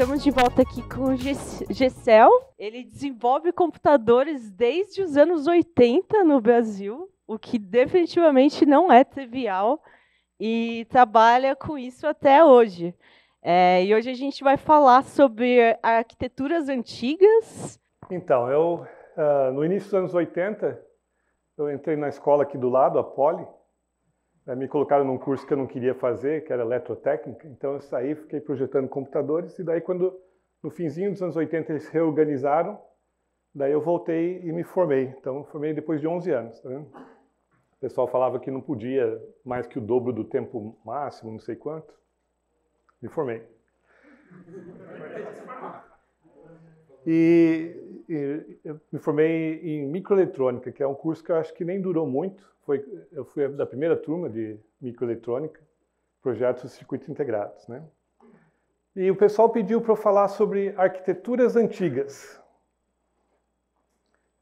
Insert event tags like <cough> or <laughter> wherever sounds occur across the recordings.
Estamos de volta aqui com o Gessel. Ele desenvolve computadores desde os anos 80 no Brasil, o que definitivamente não é trivial, e trabalha com isso até hoje. É, e hoje a gente vai falar sobre arquiteturas antigas. Então, eu, uh, no início dos anos 80, eu entrei na escola aqui do lado, a Poli, é, me colocaram num curso que eu não queria fazer, que era eletrotécnica, então eu saí, fiquei projetando computadores, e daí quando, no finzinho dos anos 80, eles reorganizaram, daí eu voltei e me formei. Então, formei depois de 11 anos, tá vendo? O pessoal falava que não podia mais que o dobro do tempo máximo, não sei quanto. Me formei. E, e eu me formei em microeletrônica, que é um curso que eu acho que nem durou muito. Foi, eu fui da primeira turma de microeletrônica, projetos de circuitos integrados, né? E o pessoal pediu para eu falar sobre arquiteturas antigas.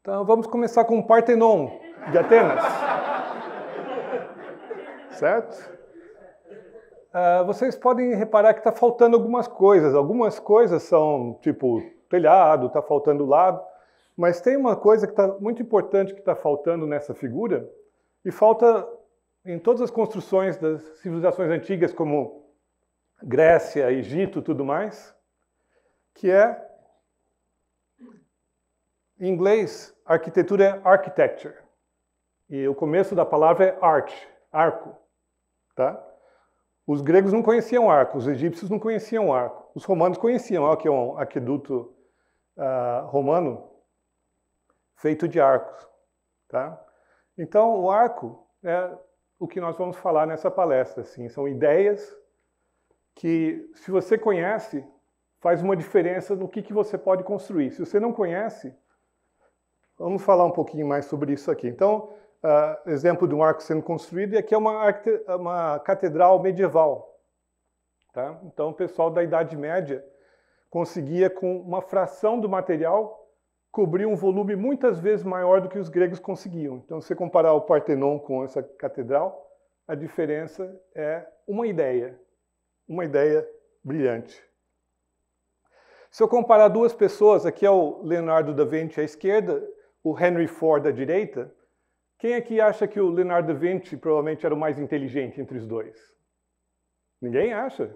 Então vamos começar com o Partenon de Atenas. certo? Uh, vocês podem reparar que está faltando algumas coisas. Algumas coisas são tipo telhado, está faltando lado. Mas tem uma coisa que está muito importante que está faltando nessa figura e falta em todas as construções das civilizações antigas como Grécia, Egito, tudo mais, que é em inglês, arquitetura é architecture. E o começo da palavra é arch arco, tá? Os gregos não conheciam arco, os egípcios não conheciam arco, os romanos conheciam, olha aqui é um aqueduto ah, romano feito de arcos. Tá? Então, o arco é o que nós vamos falar nessa palestra. Assim. São ideias que, se você conhece, faz uma diferença no que, que você pode construir. Se você não conhece, vamos falar um pouquinho mais sobre isso aqui. Então, uh, exemplo de um arco sendo construído, e aqui é uma, uma catedral medieval. Tá? Então, o pessoal da Idade Média conseguia, com uma fração do material, cobrir um volume muitas vezes maior do que os gregos conseguiam. Então, se você comparar o Partenon com essa catedral, a diferença é uma ideia, uma ideia brilhante. Se eu comparar duas pessoas, aqui é o Leonardo da Vinci à esquerda, o Henry Ford à direita, quem aqui acha que o Leonardo da Vinci provavelmente era o mais inteligente entre os dois? Ninguém acha?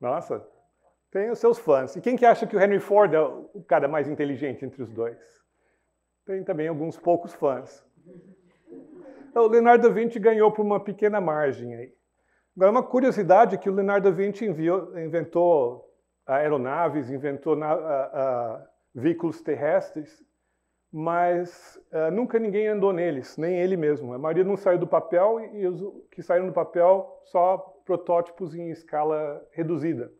Nossa, tem os seus fãs. E quem que acha que o Henry Ford é o cara mais inteligente entre os dois? Tem também alguns poucos fãs. Então, o Leonardo da Vinci ganhou por uma pequena margem aí. Agora, uma curiosidade é que o Leonardo da Vinci enviou, inventou aeronaves, inventou na, a, a, veículos terrestres, mas a, eh, nunca ninguém andou neles, nem ele mesmo. A maioria não saiu do papel e os que saíram do papel só protótipos em escala reduzida.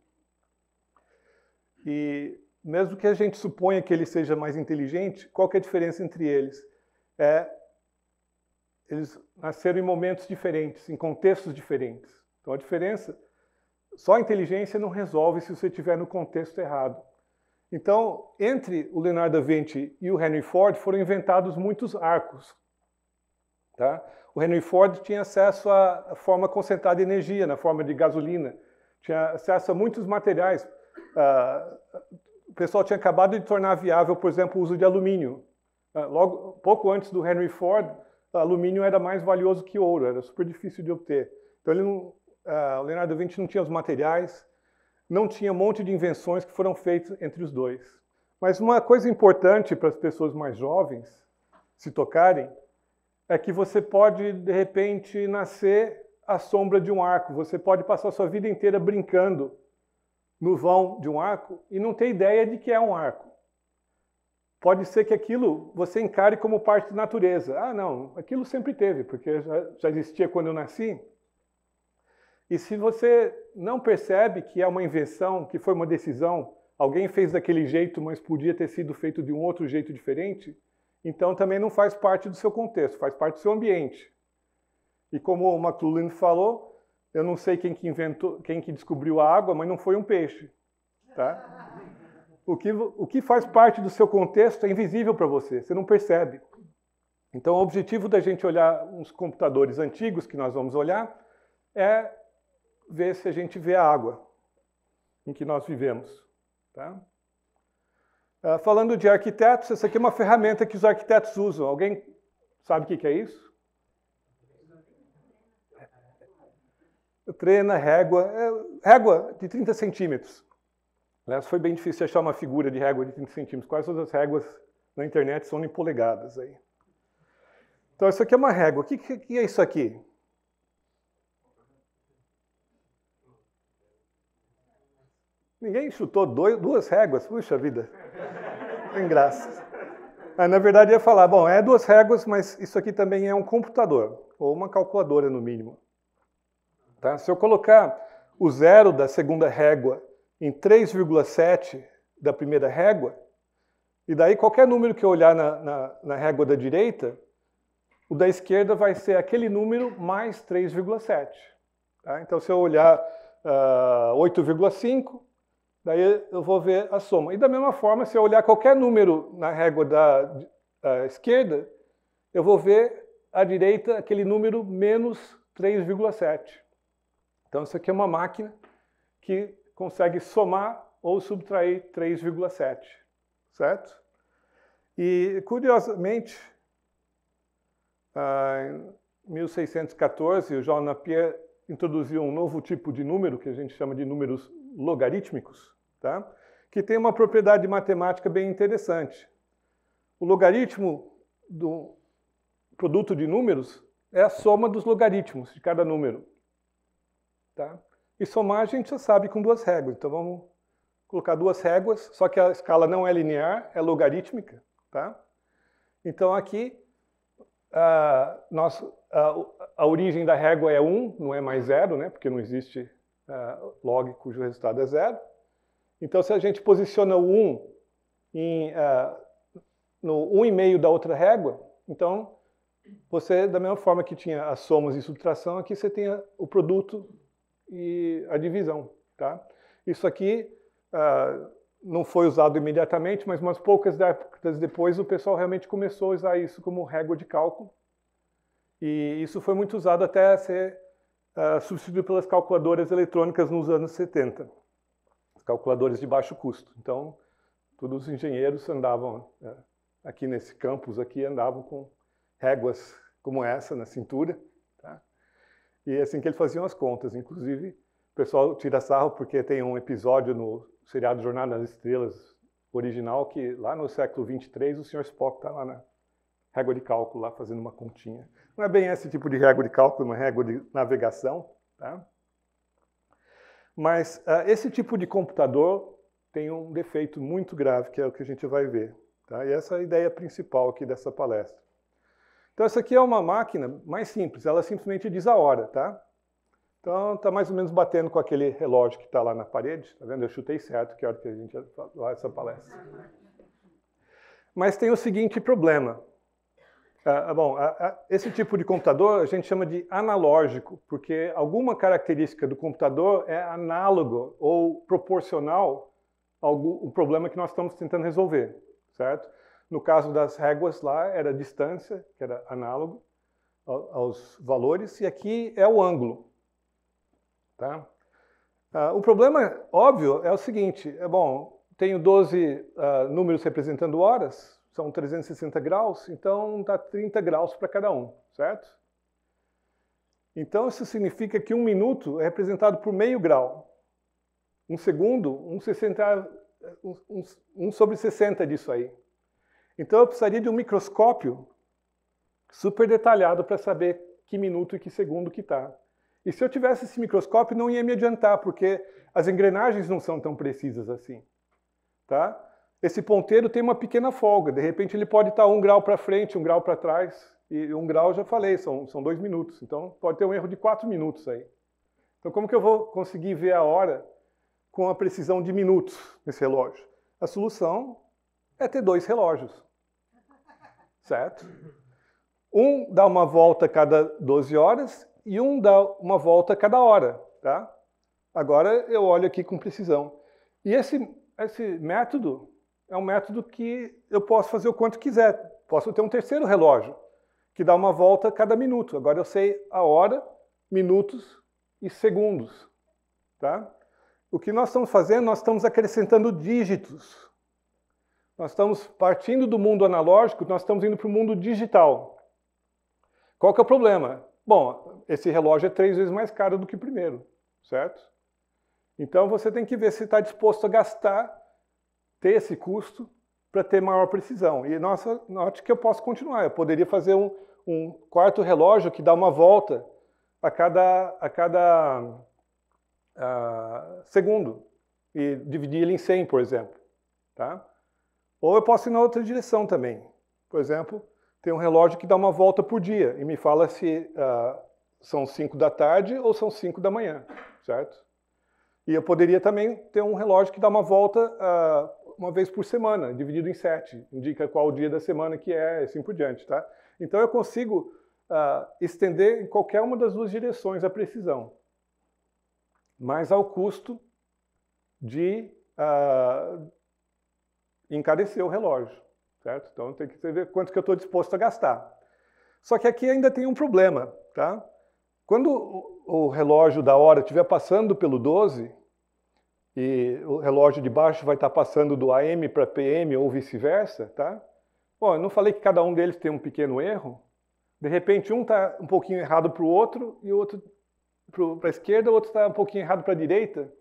E mesmo que a gente suponha que ele seja mais inteligente, qual é a diferença entre eles? É, eles nasceram em momentos diferentes, em contextos diferentes. Então a diferença, só a inteligência não resolve se você estiver no contexto errado. Então, entre o Leonardo da Vinci e o Henry Ford foram inventados muitos arcos. Tá? O Henry Ford tinha acesso à forma concentrada de energia, na forma de gasolina, tinha acesso a muitos materiais, ah, o pessoal tinha acabado de tornar viável, por exemplo, o uso de alumínio. Uh, logo, pouco antes do Henry Ford, alumínio era mais valioso que ouro, era super difícil de obter. Então, ele não, uh, Leonardo da Vinci não tinha os materiais, não tinha um monte de invenções que foram feitas entre os dois. Mas uma coisa importante para as pessoas mais jovens se tocarem é que você pode, de repente, nascer à sombra de um arco, você pode passar a sua vida inteira brincando no vão de um arco e não tem ideia de que é um arco. Pode ser que aquilo você encare como parte da natureza. Ah, não, aquilo sempre teve, porque já, existia quando eu nasci. E se você não percebe que é uma invenção, que foi uma decisão, alguém fez daquele jeito, mas podia ter sido feito de um outro jeito diferente, então também não faz parte do seu contexto, faz parte do seu ambiente. E como o McLuhan falou, eu não sei quem que inventou, quem que descobriu a água, mas não foi um peixe, tá? O que, o que faz parte do seu contexto é invisível para você, você não percebe. Então, o objetivo da gente olhar uns computadores antigos que nós vamos olhar é ver se a gente vê a água em que nós vivemos. Tá? Ah, falando de arquitetos, essa aqui é uma ferramenta que os arquitetos usam. Alguém sabe o que é isso? treina régua, é, régua de 30 centímetros. Aliás, né? foi bem difícil achar uma figura de régua de 30 centímetros. Quais são as réguas na internet são em polegadas aí. Então, isso aqui é uma régua. O que, que é isso aqui? Ninguém chutou dois, duas réguas? Puxa vida. Tem graça. Ah, na verdade, ia falar, bom, é duas réguas, mas isso aqui também é um computador, ou uma calculadora, no mínimo. Tá? Se eu colocar o zero da segunda régua em 3,7 da primeira régua, e daí qualquer número que eu olhar na, na, na régua da direita, o da esquerda vai ser aquele número mais 3,7. Tá? Então, se eu olhar uh, ah, 8,5, daí eu vou ver a soma. E da mesma forma, se eu olhar qualquer número na régua da uh, esquerda, eu vou ver à direita aquele número menos 3,7. Então isso aqui é uma máquina que consegue somar ou subtrair 3,7, certo? E curiosamente, ah, em 1614, o Jean Napier introduziu um novo tipo de número que a gente chama de números logarítmicos, tá? que tem uma propriedade matemática bem interessante. O logaritmo do produto de números é a soma dos logaritmos de cada número. Tá? E somar a gente já sabe com duas réguas, então vamos colocar duas réguas, só que a escala não é linear, é logarítmica. Tá? Então aqui a, nosso, a origem da régua é 1, não é mais zero, né? porque não existe uh, log cujo resultado é zero. Então se a gente posiciona o 1 em, uh, no 1,5 da outra régua, então você, da mesma forma que tinha as somas e subtração, aqui você tem o produto e a divisão. Tá? Isso aqui uh, não foi usado imediatamente, mas umas poucas décadas depois o pessoal realmente começou a usar isso como régua de cálculo. E isso foi muito usado até ser uh, substituído pelas calculadoras eletrônicas nos anos 70, calculadoras de baixo custo. Então, todos os engenheiros andavam uh, aqui nesse campus aqui andavam com réguas como essa na cintura e é assim que ele fazia as contas. Inclusive, o pessoal tira sarro porque tem um episódio no seriado Jornada nas Estrelas original que lá no século 23 o Sr. Spock está lá na régua de cálculo, lá fazendo uma continha. Não é bem esse tipo de régua de cálculo, é uma régua de navegação. Tá? Mas uh, esse tipo de computador tem um defeito muito grave, que é o que a gente vai ver. Tá? E essa é a ideia principal aqui dessa palestra. Então essa aqui é uma máquina mais simples, ela simplesmente diz a hora, tá? Então está mais ou menos batendo com aquele relógio que está lá na parede, está vendo? Eu chutei certo que é a hora que a gente vai falar essa palestra. Mas tem o seguinte problema. Ah, ah bom, ah, ah, esse tipo de computador a gente chama de analógico, porque alguma característica do computador é análogo ou proporcional ao problema que nós estamos tentando resolver, certo? No caso das réguas lá, era a distância, que era análogo aos valores, e aqui é o ângulo. Tá? Ah, o problema óbvio é o seguinte, é bom, tenho 12 ah, números representando horas, são 360 graus, então dá 30 graus para cada um, certo? Então isso significa que um minuto é representado por meio grau. Um segundo, um, 60, um, um, um sobre 60 disso aí. Então eu precisaria de um microscópio super detalhado para saber que minuto e que segundo que está. E se eu tivesse esse microscópio, não ia me adiantar, porque as engrenagens não são tão precisas assim. Tá? Esse ponteiro tem uma pequena folga, de repente ele pode estar tá um grau para frente, um grau para trás, e um grau, já falei, são, são dois minutos, então pode ter um erro de quatro minutos aí. Então como que eu vou conseguir ver a hora com a precisão de minutos nesse relógio? A solução é ter dois relógios certo? Um dá uma volta a cada 12 horas e um dá uma volta a cada hora, tá? Agora eu olho aqui com precisão. E esse, esse método é um método que eu posso fazer o quanto quiser. Posso ter um terceiro relógio, que dá uma volta a cada minuto. Agora eu sei a hora, minutos e segundos, tá? O que nós estamos fazendo, nós estamos acrescentando dígitos nós estamos partindo do mundo analógico, nós estamos indo para o mundo digital. Qual que é o problema? Bom, esse relógio é três vezes mais caro do que o primeiro, certo? Então você tem que ver se está disposto a gastar, ter esse custo para ter maior precisão. E nossa, note que eu posso continuar. Eu poderia fazer um, um quarto relógio que dá uma volta a cada, a cada uh, segundo e dividir ele em 100, por exemplo. Tá? Ou eu posso ir na outra direção também. Por exemplo, tem um relógio que dá uma volta por dia e me fala se uh, são 5 da tarde ou são 5 da manhã, certo? E eu poderia também ter um relógio que dá uma volta uh, uma vez por semana, dividido em sete, indica qual o dia da semana que é, assim por diante, tá? Então eu consigo uh, estender em qualquer uma das duas direções a precisão, mas ao custo de uh, encarecer o relógio, certo? Então tem que ver quanto que eu estou disposto a gastar. Só que aqui ainda tem um problema, tá? Quando o relógio da hora estiver passando pelo 12, e o relógio de baixo vai estar tá passando do AM para PM ou vice-versa, tá? Bom, eu não falei que cada um deles tem um pequeno erro? De repente um está um pouquinho errado para o outro, e o outro para a esquerda, o outro está um pouquinho errado para a direita.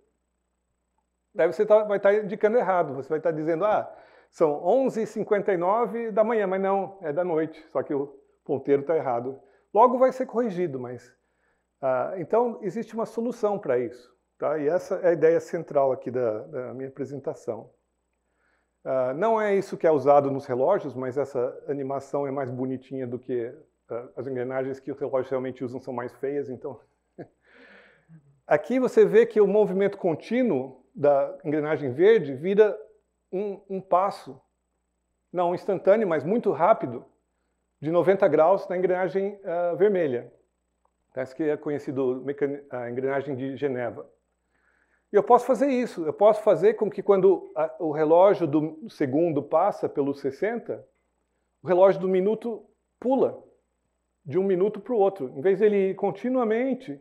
Daí você tá, vai estar tá indicando errado, você vai estar tá dizendo, ah, são 11h59 da manhã, mas não, é da noite, só que o ponteiro está errado. Logo vai ser corrigido, mas... Ah, então, existe uma solução para isso, tá? E essa é a ideia central aqui da, da minha apresentação. Ah, não é isso que é usado nos relógios, mas essa animação é mais bonitinha do que ah, as engrenagens que os relógios realmente usam são mais feias, então... <laughs> Aqui você vê que o movimento contínuo da engrenagem verde vira um, um passo, não instantâneo, mas muito rápido, de 90 graus na engrenagem uh, vermelha. Essa que é conhecido a engrenagem de Geneva. E eu posso fazer isso. Eu posso fazer com que quando a, o relógio do segundo passa pelo 60, o relógio do minuto pula de um minuto para o outro. Em vez de ele ir continuamente,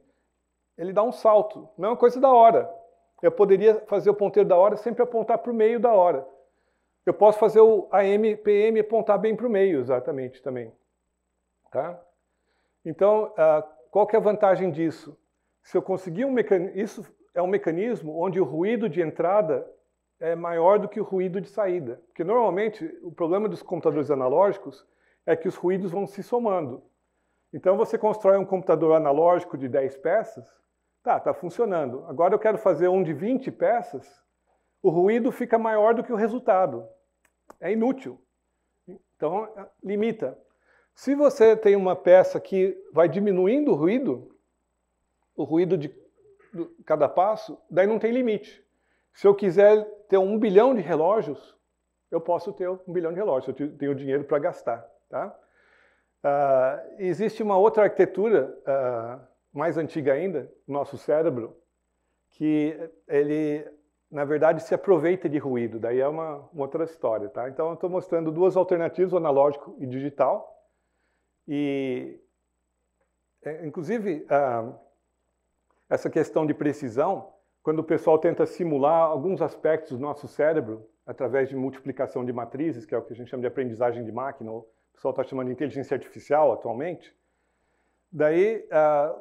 ele dá um salto. Não é uma coisa da hora. Eu poderia fazer o ponteiro da hora sempre apontar para o meio da hora. Eu posso fazer o AM, PM apontar bem para o meio, exatamente, também. Tá? Então, ah, qual que é a vantagem disso? Se eu conseguir um mecanismo... Isso é um mecanismo onde o ruído de entrada é maior do que o ruído de saída. Porque, normalmente, o problema dos computadores analógicos é que os ruídos vão se somando. Então, você constrói um computador analógico de 10 peças Tá, tá funcionando. Agora eu quero fazer um de 20 peças, o ruído fica maior do que o resultado. É inútil. Então, é, limita. Se você tem uma peça que vai diminuindo o ruído, o ruído de cada passo, daí não tem limite. Se eu quiser ter um bilhão de relógios, eu posso ter um bilhão de relógios, eu tenho dinheiro para gastar. Tá? Uh, existe uma outra arquitetura uh, mais antiga ainda, o nosso cérebro, que ele, na verdade, se aproveita de ruído. Daí é uma, uma outra história, tá? Então eu estou mostrando duas alternativas, o analógico e digital. E, é, inclusive, ah, essa questão de precisão, quando o pessoal tenta simular alguns aspectos do nosso cérebro através de multiplicação de matrizes, que é o que a gente chama de aprendizagem de máquina, ou o pessoal está chamando de inteligência artificial atualmente, daí ah,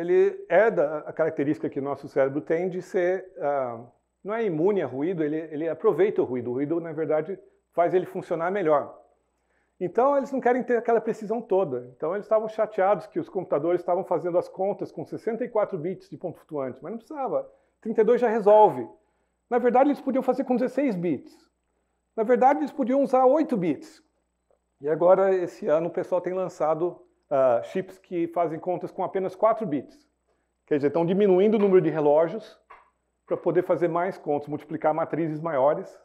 ele herda é a característica que o nosso cérebro tem de ser, ah, não é imune a ruído, ele, ele aproveita o ruído. O ruído, na verdade, faz ele funcionar melhor. Então, eles não querem ter aquela precisão toda. Então, eles estavam chateados que os computadores estavam fazendo as contas com 64 bits de ponto flutuante, mas não precisava. 32 já resolve. Na verdade, eles podiam fazer com 16 bits. Na verdade, eles podiam usar 8 bits. E agora, esse ano, o pessoal tem lançado uh, chips que fazem contas com apenas 4 bits. Quer dizer, estão diminuindo o número de relógios para poder fazer mais contas, multiplicar matrizes maiores.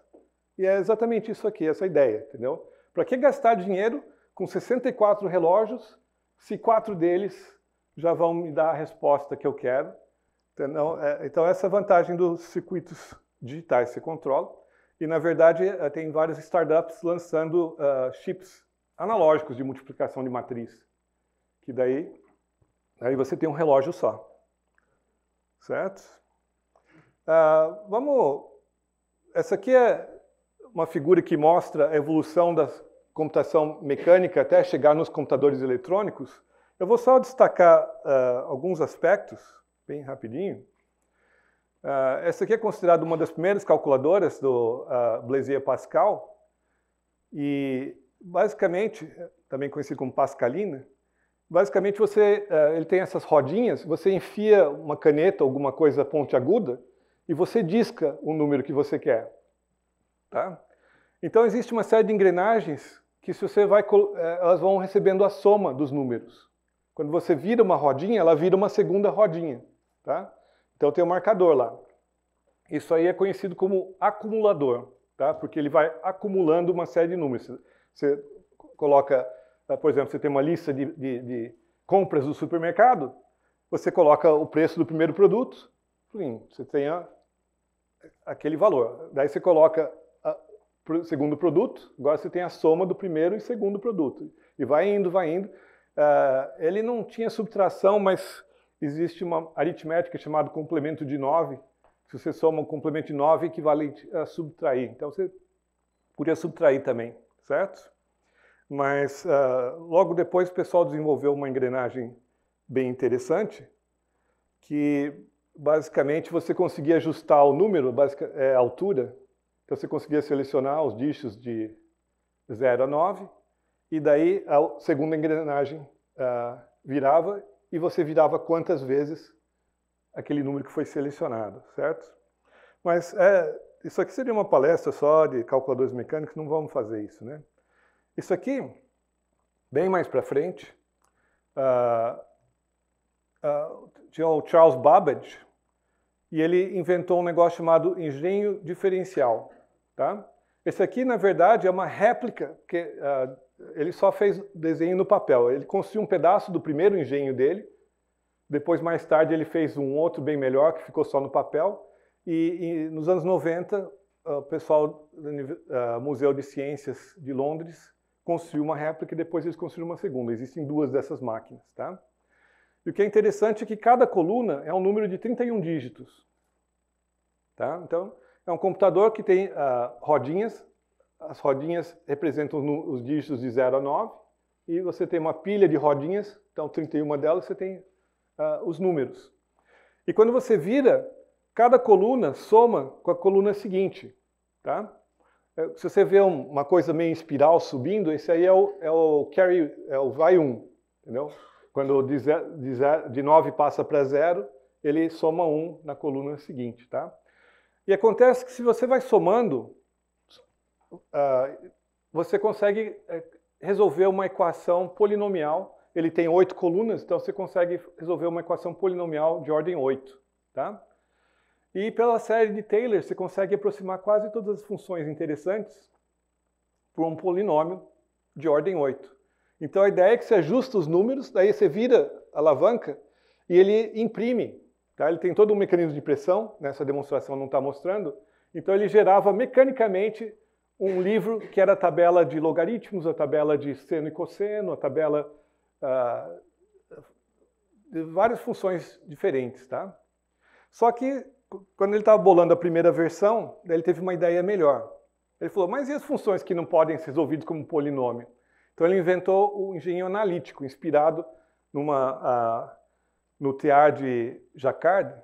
E é exatamente isso aqui, essa ideia, entendeu? Para que gastar dinheiro com 64 relógios se quatro deles já vão me dar a resposta que eu quero? Entendeu? É, então, essa é a vantagem dos circuitos digitais, se controla. E, na verdade, eh, tem várias startups lançando uh, chips analógicos de multiplicação de matriz que daí aí você tem um relógio só, certo? Ah, vamos, essa aqui é uma figura que mostra a evolução da computação mecânica até chegar nos computadores eletrônicos. Eu vou só destacar ah, alguns aspectos bem rapidinho. Ah, essa aqui é considerada uma das primeiras calculadoras do Blaise Pascal e basicamente, também conhecida como Pascalina, basicamente você, eh, ele tem essas rodinhas, você enfia uma caneta, alguma coisa pontiaguda, e você disca o número que você quer. Tá? Então existe uma série de engrenagens que se você vai, eh, elas vão recebendo a soma dos números. Quando você vira uma rodinha, ela vira uma segunda rodinha. Tá? Então tem um marcador lá. Isso aí é conhecido como acumulador, tá? porque ele vai acumulando uma série de números. Você coloca por exemplo, você tem uma lista de, de, de compras do supermercado, você coloca o preço do primeiro produto, enfim, você tem a, aquele valor. Daí você coloca o segundo produto, agora você tem a soma do primeiro e segundo produto. E vai indo, vai indo. Uh, ele não tinha subtração, mas existe uma aritmética chamada complemento de 9. Se você soma um complemento de 9, é equivale a subtrair. Então você podia subtrair também, certo? Mas uh, logo depois o pessoal desenvolveu uma engrenagem bem interessante, que basicamente você conseguia ajustar o número, é, a altura, então você conseguia selecionar os dígitos de 0 a 9, e daí a segunda engrenagem uh, virava e você virava quantas vezes aquele número que foi selecionado, certo? Mas é, isso aqui seria uma palestra só de calculadores mecânicos, não vamos fazer isso, né? Isso aqui, bem mais para frente, uh, uh, tinha o Charles Babbage, e ele inventou um negócio chamado engenho diferencial. Tá? Esse aqui, na verdade, é uma réplica, porque uh, ele só fez desenho no papel. Ele construiu um pedaço do primeiro engenho dele, depois, mais tarde, ele fez um outro bem melhor, que ficou só no papel. E, e nos anos 90, o pessoal do uh, Museu de Ciências de Londres construiu uma réplica e depois eles construíram uma segunda. Existem duas dessas máquinas, tá? E o que é interessante é que cada coluna é um número de 31 dígitos, tá? Então, é um computador que tem uh, rodinhas, as rodinhas representam os dígitos de 0 a 9, e você tem uma pilha de rodinhas, então 31 delas você tem uh, os números. E quando você vira, cada coluna soma com a coluna seguinte, tá? É, se você vê uma coisa meio em espiral subindo, esse aí é o, é o carry, é o vai 1, entendeu? Quando de, zero, de, zero, de 9 passa para 0, ele soma 1 na coluna seguinte, tá? E acontece que se você vai somando, uh, você consegue é, resolver uma equação polinomial. Ele tem 8 colunas, então você consegue resolver uma equação polinomial de ordem 8, tá? E pela série de Taylor, você consegue aproximar quase todas as funções interessantes por um polinômio de ordem 8. Então a ideia é que você ajusta os números, daí você vira a alavanca e ele imprime. Tá? Ele tem todo um mecanismo de pressão nessa né? demonstração não está mostrando. Então ele gerava mecanicamente um livro que era a tabela de logaritmos, a tabela de seno e cosseno, a tabela uh, de várias funções diferentes. Tá? Só que quando ele estava bolando a primeira versão, ele teve uma ideia melhor. Ele falou, mas e as funções que não podem ser resolvidas como polinômio? Então ele inventou o engenho analítico, inspirado numa, a, no TR de Jacquard.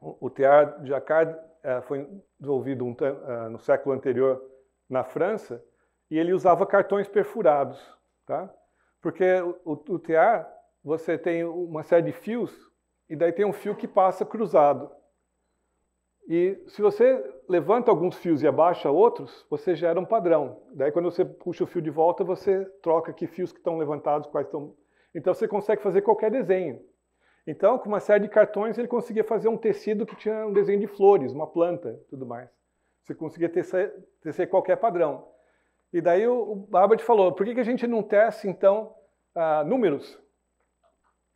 O, TR de Jacquard a, é, foi desenvolvido um, a, é, no século anterior na França e ele usava cartões perfurados, tá? Porque o, o, você tem uma série de fios e daí tem um fio que passa cruzado. E se você levanta alguns fios e abaixa outros, você gera um padrão. Daí, quando você puxa o fio de volta, você troca que fios que estão levantados, quais estão. Então, você consegue fazer qualquer desenho. Então, com uma série de cartões, ele conseguia fazer um tecido que tinha um desenho de flores, uma planta, tudo mais. Você conseguia tecer, tecer qualquer padrão. E daí o, o falou: por que, a gente não tece, então, uh, números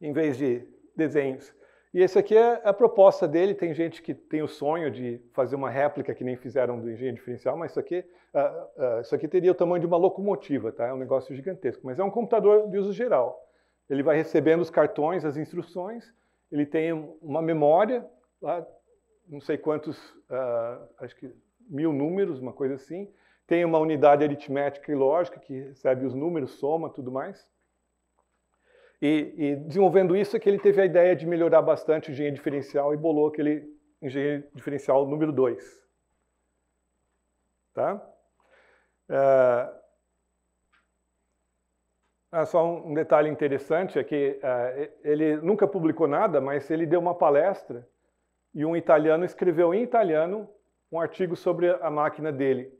em vez de desenhos? E esse aqui é a proposta dele. Tem gente que tem o sonho de fazer uma réplica que nem fizeram do engenho diferencial, mas isso aqui, uh, uh, isso aqui teria o tamanho de uma locomotiva, tá? É um negócio gigantesco. Mas é um computador de uso geral. Ele vai recebendo os cartões, as instruções. Ele tem uma memória, lá, não sei quantos, uh, acho que mil números, uma coisa assim. Tem uma unidade aritmética e lógica que recebe os números, soma, tudo mais. E, e, desenvolvendo isso é que ele teve a ideia de melhorar bastante o engenheiro diferencial e bolou aquele engenheiro diferencial número 2. Tá? É, ah, só um detalhe interessante é que é, ele nunca publicou nada, mas ele deu uma palestra e um italiano escreveu em italiano um artigo sobre a máquina dele.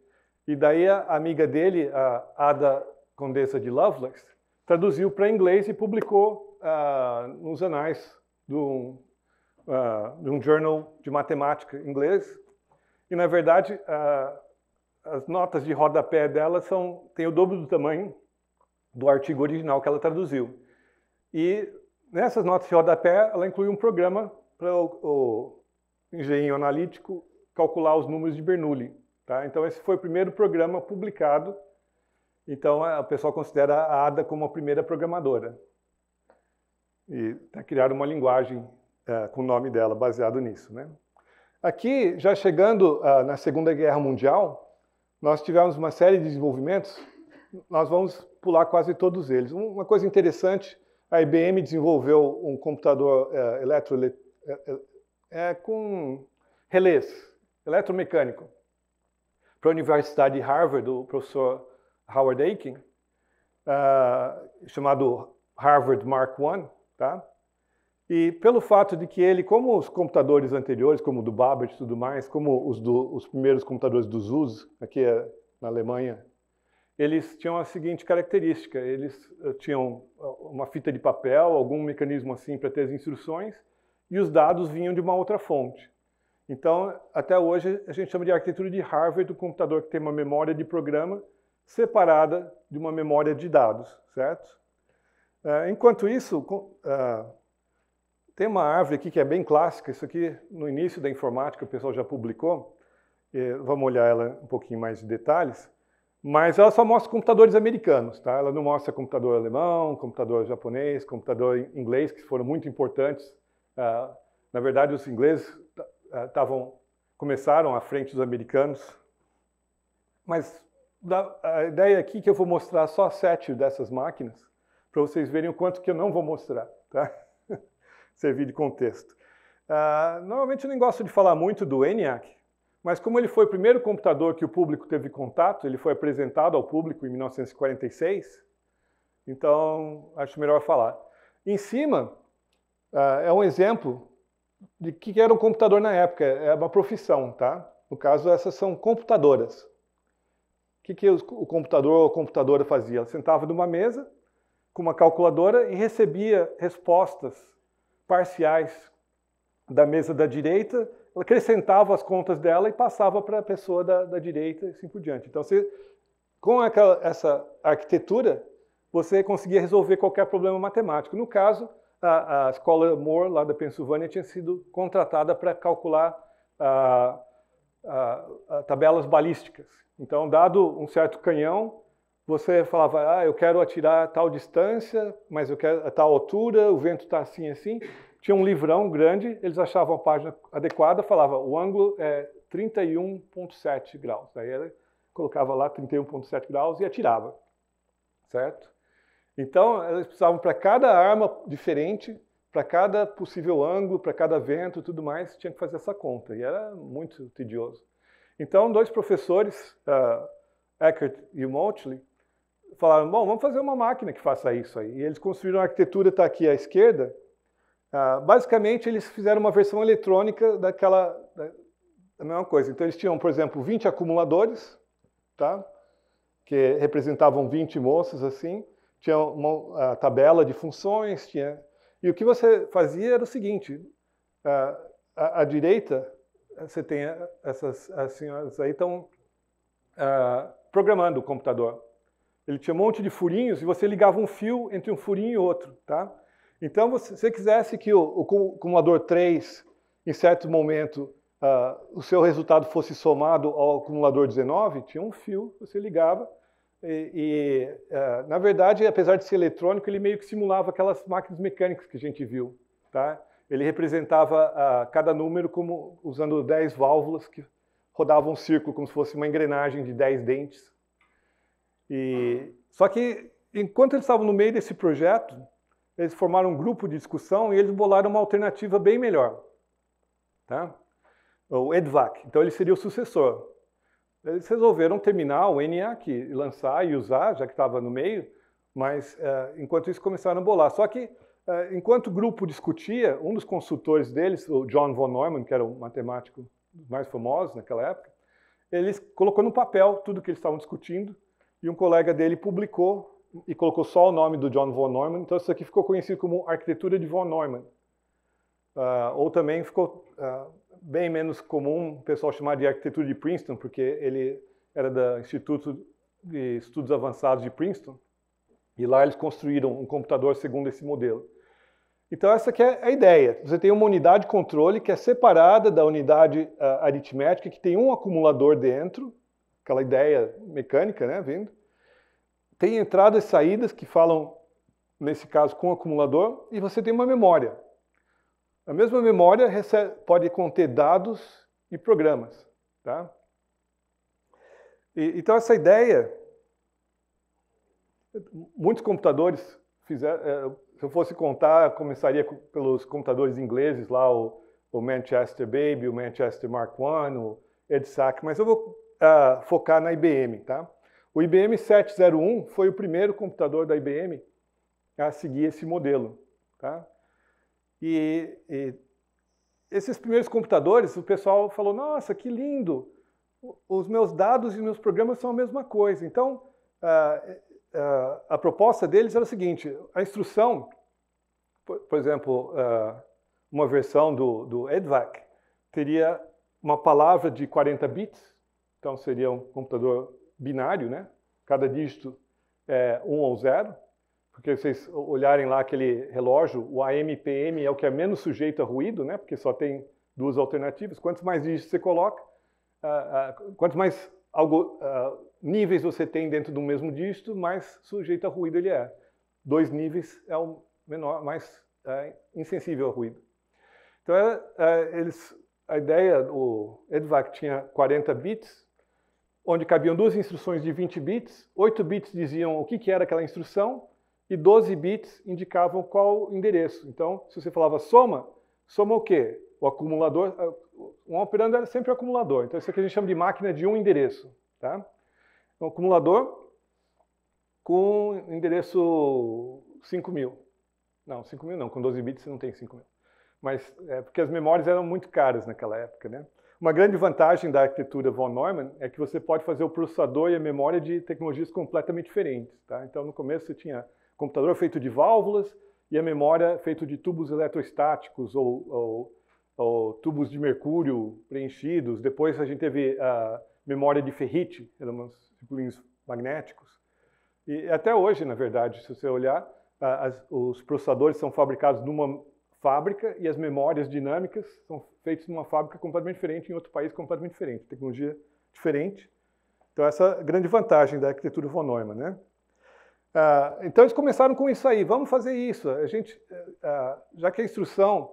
E daí a amiga dele, a Ada Condessa de Lovelace, traduziu para inglês e publicou uh, nos anais de um, uh, de um journal de matemática inglês. E, na verdade, uh, as notas de rodapé dela são, têm o dobro do tamanho do artigo original que ela traduziu. E nessas notas de rodapé, ela inclui um programa para o, o engenheiro analítico calcular os números de Bernoulli. Tá? Então, esse foi o primeiro programa publicado então, a pessoa considera a Ada como a primeira programadora. E tá, criaram uma linguagem é, com o nome dela, baseado nisso. Né? Aqui, já chegando ah, na Segunda Guerra Mundial, nós tivemos uma série de desenvolvimentos, nós vamos pular quase todos eles. Uma coisa interessante, a IBM desenvolveu um computador é, eletro, é, é, é, com relés, eletromecânico, para a Universidade de Harvard, o professor Howard Aiken, uh, chamado Harvard Mark I, tá? E pelo fato de que ele, como os computadores anteriores, como o do Babbage e tudo mais, como os, do, os primeiros computadores do SUS, aqui eh, na Alemanha, eles tinham a seguinte característica: eles eh, tinham eh, uma fita de papel, algum mecanismo assim para ter as instruções, e os dados vinham de uma outra fonte. Então, até hoje, a gente chama de arquitetura de Harvard o computador que tem uma memória de programa separada de uma memória de dados, certo? É, enquanto isso, é, tem uma árvore aqui que é bem clássica, isso aqui no início da informática o pessoal já publicou, vamos olhar ela um pouquinho mais de detalhes, mas ela só mostra computadores americanos, tá? Ela não mostra computador alemão, computador japonês, computador inglês, que foram muito importantes. É, na verdade, os ingleses estavam começaram à frente dos americanos, mas a ideia aqui é que eu vou mostrar só sete dessas máquinas, para vocês verem o quanto que eu não vou mostrar, tá? <laughs> Servir de contexto. Uh, normalmente eu nem gosto de falar muito do ENIAC, mas como ele foi o primeiro computador que o público teve contato, ele foi apresentado ao público em 1946, então acho melhor falar. Em cima uh, é um exemplo de que era um computador na época, é uma profissão, tá? No caso, essas são computadoras que, que o computador ou a computadora fazia? Ela sentava numa mesa com uma calculadora e recebia respostas parciais da mesa da direita, ela acrescentava as contas dela e passava para a pessoa da, da direita e assim por diante. Então, você, com aquela, essa arquitetura, você conseguia resolver qualquer problema matemático. No caso, a, a escola Moore, lá da Pensilvânia, tinha sido contratada para calcular a ah, tabelas balísticas. Então, dado um certo canhão, você falava, ah, eu quero atirar a tal distância, mas eu quero a tal altura, o vento está assim, assim. Tinha um livrão grande, eles achavam a página adequada, falava, o ângulo é 31.7 graus. Daí ele colocava lá 31.7 graus e atirava, certo? Então, eles precisavam para cada arma diferente para cada possível ângulo, para cada vento e tudo mais, tinha que fazer essa conta. E era muito tedioso. Então, dois professores, uh, Eckert e Motley, falaram, bom, vamos fazer uma máquina que faça isso aí. E eles construíram a arquitetura, está aqui à esquerda. Uh, basicamente, eles fizeram uma versão eletrônica daquela da, da mesma coisa. Então, eles tinham, por exemplo, 20 acumuladores, tá? que representavam 20 moças, assim. Tinha uma ah, tabela de funções, tinha e o que você fazia era o seguinte: à eh, direita, você tem essas senhoras aí estão eh, programando o computador. Ele tinha um monte de furinhos e você ligava um fio entre um furinho e outro, tá? Então, se você quisesse que o, o acumulador 3, em certo momento, eh, o seu resultado fosse somado ao acumulador 19, tinha um fio, você ligava, e, e, é, na verdade, apesar de ser eletrônico, ele meio que simulava aquelas máquinas mecânicas que a gente viu. Tá? Ele representava uh, cada número como usando 10 válvulas que rodavam um círculo, como se fosse uma engrenagem de 10 dentes. E, só que, enquanto eles estavam no meio desse projeto, eles formaram um grupo de discussão e eles bolaram uma alternativa bem melhor. Tá? O EDVAC. Então, ele seria o sucessor. Eles resolveram terminar o ENIAC, lançar e usar, já que estava no meio, mas eh, enquanto isso começaram a bolar. Só que eh, enquanto o grupo discutia, um dos consultores deles, o John von Neumann, que era o matemático mais famoso naquela época, ele colocou no papel tudo o que eles estavam discutindo e um colega dele publicou e colocou só o nome do John von Neumann, então isso aqui ficou conhecido como arquitetura de von Neumann. Uh, ou também ficou uh, bem menos comum o pessoal chamar de arquitetura de Princeton, porque ele era do Instituto de Estudos Avançados de Princeton, e lá eles construíram um computador segundo esse modelo. Então essa que é a ideia. Você tem uma unidade de controle que é separada da unidade uh, aritmética, que tem um acumulador dentro, aquela ideia mecânica, né, vindo. Tem entradas e saídas que falam, nesse caso, com o acumulador, e você tem uma memória. A mesma memória recebe, pode conter dados e programas. Tá? E, então, essa ideia, muitos computadores fizeram. É, se eu fosse contar, começaria pelos computadores ingleses lá, o, o Manchester Baby, o Manchester Mark I, o EDSAC, mas eu vou uh, focar na IBM. Tá? O IBM 701 foi o primeiro computador da IBM a seguir esse modelo. Tá? E, e esses primeiros computadores, o pessoal falou: nossa, que lindo! Os meus dados e meus programas são a mesma coisa. Então, a, ah, eh, ah, a proposta deles era o seguinte: a instrução, por, por exemplo, ah, uma versão do, do EDVAC, teria uma palavra de 40 bits, então seria um computador binário, né? cada dígito é 1 um ou 0 porque vocês olharem lá aquele relógio, o AMPM é o que é menos sujeito a ruído, né? Porque só tem duas alternativas. Quanto mais dígitos você coloca, uh, ah, uh, ah, quanto mais algo, uh, níveis você tem dentro do mesmo dígito, mais sujeito a ruído ele é. Dois níveis é o menor, mais é, insensível a ruído. Então, é, é, eles, a ideia, o EDVAC tinha 40 bits, onde cabiam duas instruções de 20 bits, 8 bits diziam o que, que era aquela instrução, e 12 bits indicavam qual endereço. Então, se você falava soma, soma o quê? O acumulador, um operando era sempre o acumulador. Então, isso aqui a gente chama de máquina de um endereço. Tá? Um acumulador com endereço 5000. Não, 5000 não, com 12 bits você não tem 5000. Mas é porque as memórias eram muito caras naquela época, né? Uma grande vantagem da arquitetura von Neumann é que você pode fazer o processador e a memória de tecnologias completamente diferentes. Tá? Então, no começo você tinha o computador é feito de válvulas e a memória é feito de tubos eletrostáticos ou, ou, ou, tubos de mercúrio preenchidos. Depois a gente teve a memória de ferrite, eram uns circulinhos magnéticos. E até hoje, na verdade, se você olhar, as, os processadores são fabricados numa fábrica e as memórias dinâmicas são feitas numa fábrica completamente diferente, em outro país completamente diferente, tecnologia diferente. Então essa é a grande vantagem da arquitetura von Neumann, né? Ah, então eles começaram com isso aí, vamos fazer isso. A gente, ah, ah já que a instrução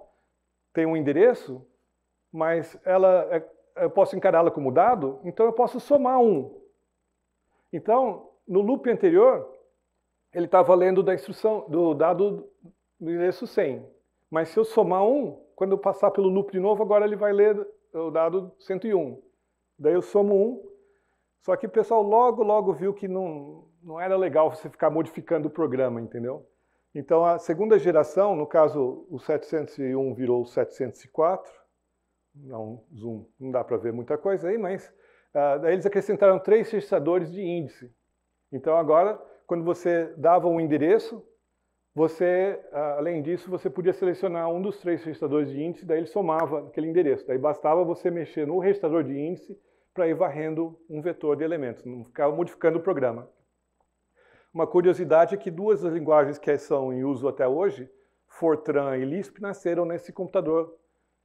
tem um endereço, mas ela, é, eu posso encará-la como dado, então eu posso somar um. Então, no loop anterior, ele estava lendo da instrução do dado do endereço 100. Mas se eu somar um, quando eu passar pelo loop de novo, agora ele vai ler o dado 101. Daí eu somo um. Só que o pessoal logo, logo viu que não, não era legal você ficar modificando o programa, entendeu? Então, a segunda geração, no caso, o 701 virou o 704. Não, é zoom, não dá para ver muita coisa aí, mas ah, daí eles acrescentaram três registradores de índice. Então, agora, quando você dava um endereço, você, ah, além disso, você podia selecionar um dos três registradores de índice, daí ele somava aquele endereço. Daí bastava você mexer no registrador de índice para ir varrendo um vetor de elementos, não ficava modificando o programa. Uma curiosidade é que duas das linguagens que são em uso até hoje, Fortran e Lisp, nasceram nesse computador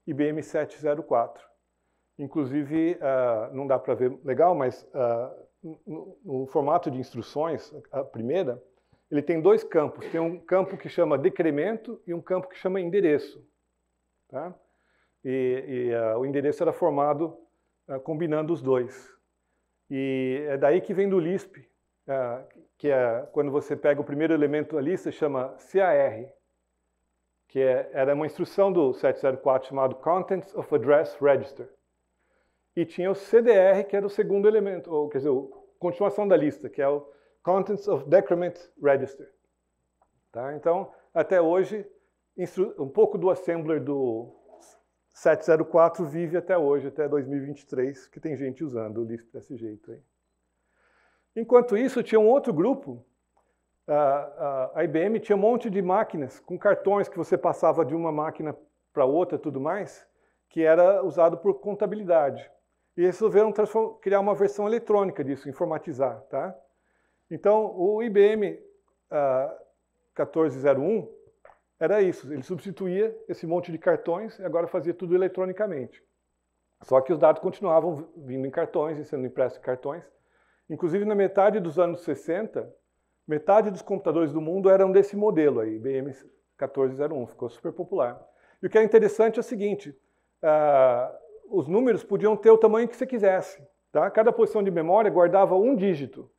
IBM 704. Inclusive, uh, não dá para ver legal, mas uh, no, no, formato de instruções, a primeira, ele tem dois campos. Tem um campo que chama decremento e um campo que chama endereço. Tá? E, e uh, o endereço era formado combinando os dois. E é daí que vem do Lisp, que é quando você pega o primeiro elemento da lista, chama CAR, que é, era uma instrução do 704 chamado Contents of Address Register. E tinha o CDR, que era o segundo elemento, ou quer dizer, a continuação da lista, que é o Contents of Decrement Register. Tá? Então, até hoje, um pouco do assembler do 704 vive até hoje, até 2023, que tem gente usando o Lisp desse jeito aí. Enquanto isso, tinha um outro grupo. A, IBM tinha um monte de máquinas com cartões que você passava de uma máquina para outra tudo mais, que era usado por contabilidade. E eles resolveram criar uma versão eletrônica disso, informatizar. Tá? Então, o IBM uh, 1401 era isso. Ele substituía esse monte de cartões e agora fazia tudo eletronicamente. Só que os dados continuavam vindo em cartões e sendo impressos em cartões. Inclusive, na metade dos anos 60, metade dos computadores do mundo eram desse modelo aí, IBM 1401, ficou super popular. E o que é interessante é o seguinte, uh, os números podiam ter o tamanho que você quisesse. Tá? Cada posição de memória guardava um dígito.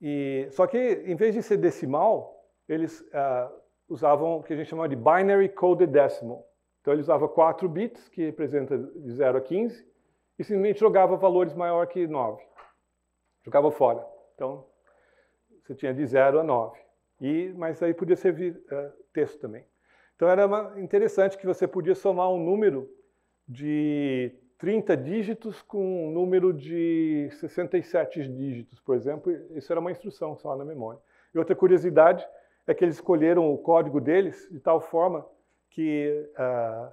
E, só que, em vez de ser decimal, eles uh, usavam o que a gente chama de binary coded decimal. Então, ele usava 4 bits, que representa de 0 a 15, e simplesmente jogava valores maior que 9. Jogava fora. Então, você tinha de 0 a 9. E, mas aí podia servir uh, texto também. Então era uma, interessante que você podia somar um número de 30 dígitos com um número de 67 dígitos, por exemplo. Isso era uma instrução só na memória. E outra curiosidade é que eles escolheram o código deles de tal forma que uh,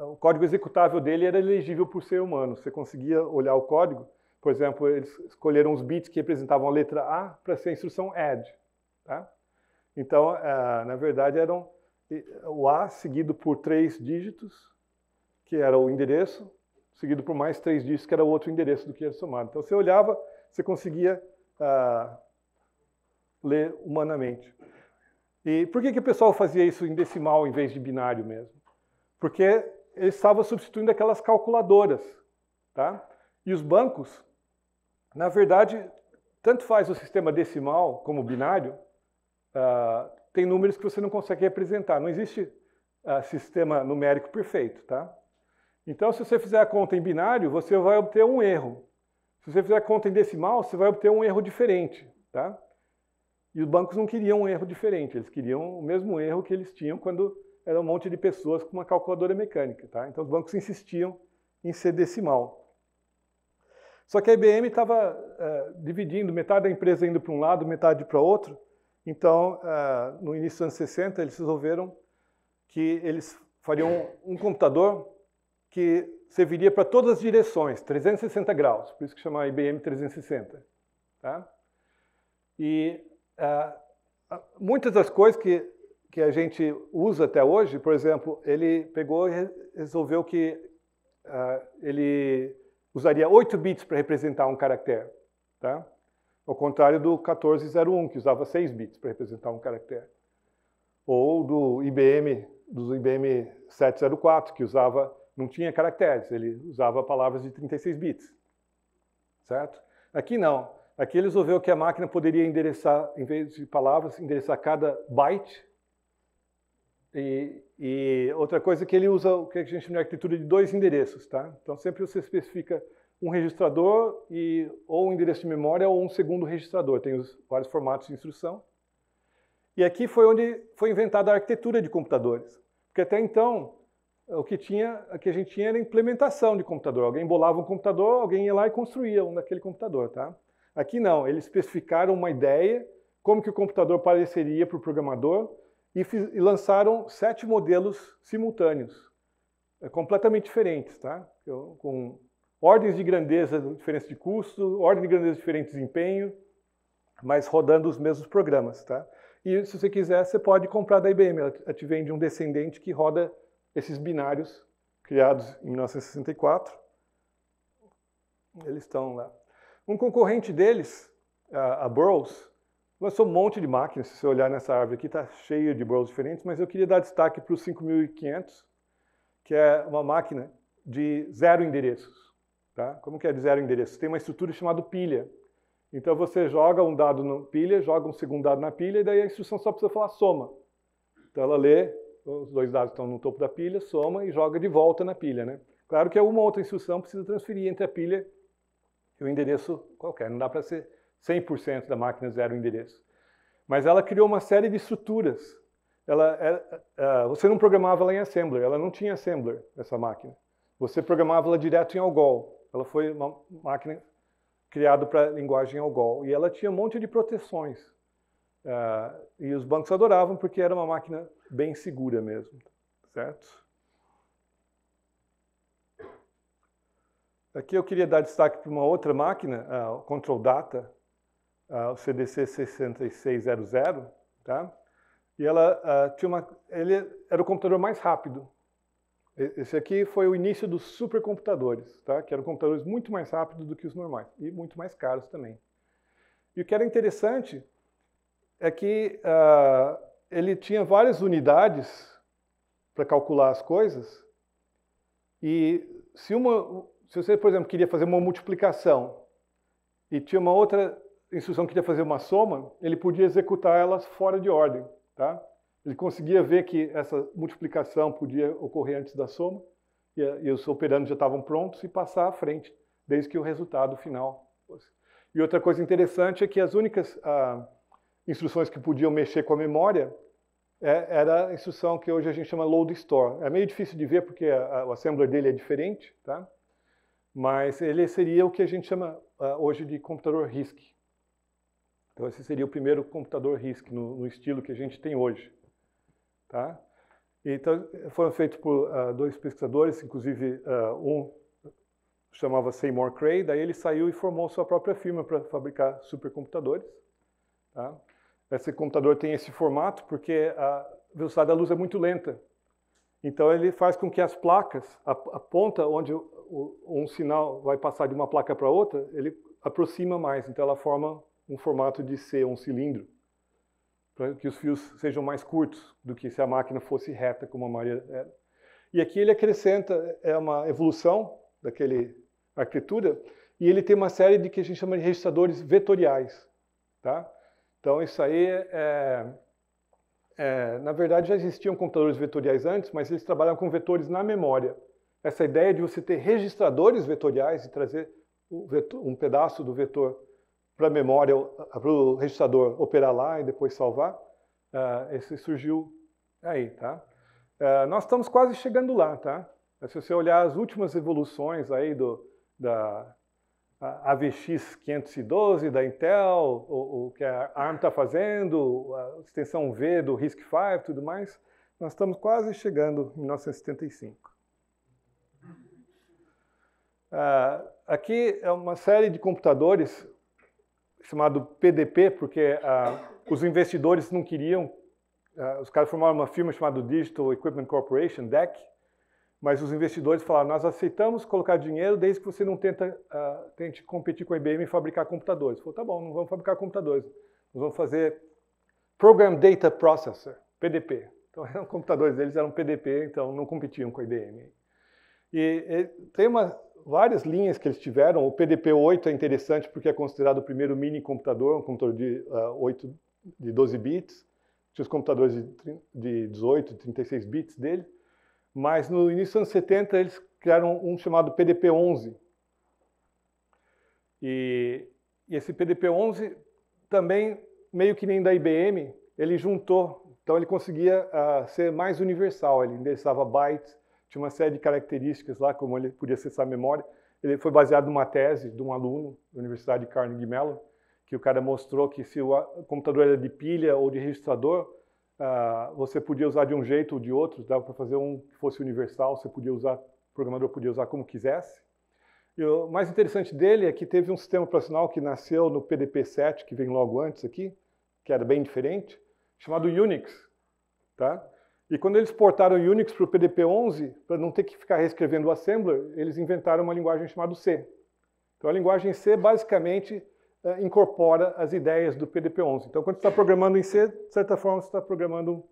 o código executável dele era elegível por ser humano. Você conseguia olhar o código. Por exemplo, eles escolheram os bits que representavam a letra A para ser a instrução add. Tá? Então, é, na verdade, eram o A seguido por três dígitos, que era o endereço, seguido por mais três dígitos, que era o outro endereço do que era somado. Então, você olhava, você conseguia ah, ler humanamente. E por que, que o pessoal fazia isso em decimal em vez de binário mesmo? Porque ele estava substituindo aquelas calculadoras. Tá? E os bancos, na verdade, tanto faz o sistema decimal como binário, uh, tem números que você não consegue representar. Não existe uh, sistema numérico perfeito. Tá? Então, se você fizer a conta em binário, você vai obter um erro. Se você fizer a conta em decimal, você vai obter um erro diferente. Tá? E os bancos não queriam um erro diferente, eles queriam o mesmo erro que eles tinham quando era um monte de pessoas com uma calculadora mecânica. Tá? Então os bancos insistiam em ser decimal. Só que a IBM estava uh, eh, dividindo, metade da empresa indo para um lado, metade para outro. Então, uh, no início dos anos 60, eles resolveram que eles fariam um computador que serviria para todas as direções, 360 graus, por isso que chama IBM 360. Tá? E uh, muitas das coisas que que a gente usa até hoje, por exemplo, ele pegou e resolveu que uh, ele usaria 8 bits para representar um caractere, tá? Ao contrário do 1401, que usava 6 bits para representar um caractere. Ou do IBM, do IBM 704, que usava, não tinha caracteres, ele usava palavras de 36 bits. Certo? Aqui não. Aqui ele resolveu que a máquina poderia endereçar, em vez de palavras, endereçar cada byte e, e, outra coisa é que ele usa o que a gente chama de arquitetura de dois endereços, tá? Então sempre você especifica um registrador e ou um endereço de memória ou um segundo registrador. Tem os, vários formatos de instrução. E aqui foi onde foi inventada a arquitetura de computadores, porque até então o que tinha, o que a gente tinha era implementação de computador. Alguém bolava um computador, alguém ia lá e construía um daquele computador, tá? Aqui não, eles especificaram uma ideia, como que o computador pareceria para o programador e, fiz, e lançaram sete modelos simultâneos, é completamente diferentes, tá? Eu, com ordens de grandeza diferentes de custo, ordem de grandeza diferentes de desempenho, mas rodando os mesmos programas, tá? E se você quiser, você pode comprar da IBM. Ela te vende um descendente que roda esses binários criados em 1964. Eles estão lá. Um concorrente deles, a Burroughs, Lançou um monte de máquinas, se você olhar nessa árvore aqui, está cheio de brawls diferentes, mas eu queria dar destaque para o 5500, que é uma máquina de zero endereços. Tá? Como que é de zero endereços? Tem uma estrutura chamada pilha. Então você joga um dado na pilha, joga um segundo dado na pilha, e daí a instrução só precisa falar soma. Então ela lê, os dois dados estão no topo da pilha, soma e joga de volta na pilha. Né? Claro que alguma outra instrução precisa transferir entre a pilha e o endereço qualquer, não dá para ser 100% da máquina zero endereço. Mas ela criou uma série de estruturas. Ela, ela, é, é, é, você não programava ela em assembler, ela não tinha assembler, essa máquina. Você programava ela direto em Algol. Ela foi uma máquina criada para linguagem Algol. E ela tinha um monte de proteções. e os bancos adoravam porque era uma máquina bem segura mesmo, certo? Aqui eu queria dar destaque para uma outra máquina, a Control Data, o CDC 6600, tá? E ela uh, tinha uma, ele era o computador mais rápido. Esse aqui foi o início dos supercomputadores, tá? Que eram computadores muito mais rápidos do que os normais e muito mais caros também. E o que era interessante é que uh, ele tinha várias unidades para calcular as coisas. E se uma, se você, por exemplo, queria fazer uma multiplicação e tinha uma outra instrução queria fazer uma soma, ele podia executar elas fora de ordem. Tá? Ele conseguia ver que essa multiplicação podia ocorrer antes da soma, e, eh, e os operandos já estavam prontos, e passar à frente, desde que o resultado final fosse. E outra coisa interessante é que as únicas ah, instruções que podiam mexer com a memória é, era a instrução que hoje a gente chama load store. É meio difícil de ver porque a, a, o assembler dele é diferente, tá? mas ele seria o que a gente chama ah, hoje de computador RISC, então esse seria o primeiro computador RISC no, no estilo que a gente tem hoje. Tá? Então foram feitos por uh, dois pesquisadores, inclusive uh, um chamava Seymour Cray, daí ele saiu e formou sua própria firma para fabricar supercomputadores. Tá? Esse computador tem esse formato porque a velocidade da luz é muito lenta. Então ele faz com que as placas, a, a ponta onde o, o, um sinal vai passar de uma placa para outra, ele aproxima mais, então ela forma um formato de ser um cilindro, para que os fios sejam mais curtos do que se a máquina fosse reta, como a Maria era. É. E aqui ele acrescenta, é uma evolução daquele arquitetura, e ele tem uma série de que a gente chama de registradores vetoriais. Tá? Então isso aí, é, é, é na verdade já existiam computadores vetoriais antes, mas eles trabalham com vetores na memória. Essa ideia de você ter registradores vetoriais e trazer vetor, um pedaço do vetor para a memória, para o registrador operar lá e depois salvar. Uh, esse surgiu aí, tá? Uh, nós estamos quase chegando lá, tá? Se você olhar as últimas evoluções aí do, da AVX 512 da Intel, o, o que a ARM está fazendo, a extensão V do RISC-V tudo mais, nós estamos quase chegando em 1975. Uh, ah, aqui é uma série de computadores chamado PDP, porque ah, os investidores não queriam. Ah, os caras formaram uma firma chamada Digital Equipment Corporation, DEC, mas os investidores falaram: nós aceitamos colocar dinheiro desde que você não tenta, ah, tente competir com a IBM e fabricar computadores. Falou: tá bom, não vamos fabricar computadores, nós vamos fazer Program Data Processor, PDP. Então, <laughs> eram computadores deles eram PDP, então não competiam com a IBM. E, e tem uma, várias linhas que eles tiveram. O PDP-8 é interessante porque é considerado o primeiro mini computador, um computador de, uh, eh, 8, de 12 bits. Tinha os computadores de, de 18, 36 bits dele. Mas no início dos anos 70 eles criaram um chamado PDP-11. E, e esse PDP-11 também, meio que nem da IBM, ele juntou, então ele conseguia uh, ser mais universal, ele endereçava bytes, tinha uma série de características lá, como ele podia acessar a memória. Ele foi baseado numa tese de um aluno da Universidade de Carnegie Mellon, que o cara mostrou que se o computador era de pilha ou de registrador, uh, você podia usar de um jeito ou de outro, dava para fazer um que fosse universal, você podia usar, o programador podia usar como quisesse. E o mais interessante dele é que teve um sistema operacional que nasceu no PDP-7, que vem logo antes aqui, que era bem diferente, chamado Unix, tá? E quando eles portaram o Unix para o PDP-11, para não ter que ficar reescrevendo o assembler, eles inventaram uma linguagem chamada C. Então a linguagem C basicamente eh, incorpora as ideias do PDP-11. Então quando você está programando em C, de certa forma você está programando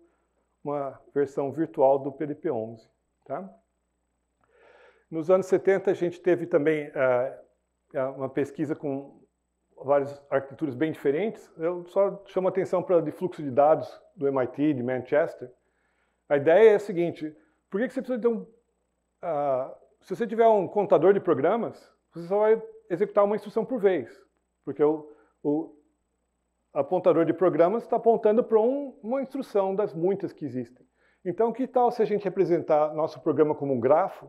uma versão virtual do PDP-11. Tá? Nos anos 70 a gente teve também uh, uma pesquisa com várias arquiteturas bem diferentes. Eu só chamo atenção para de fluxo de dados do MIT, de Manchester, a ideia é a seguinte, por que, você precisa de um... Uh, se você tiver um contador de programas, você só vai executar uma instrução por vez, porque o, o apontador de programas está apontando para um, uma instrução das muitas que existem. Então, que tal se a gente representar nosso programa como um grafo?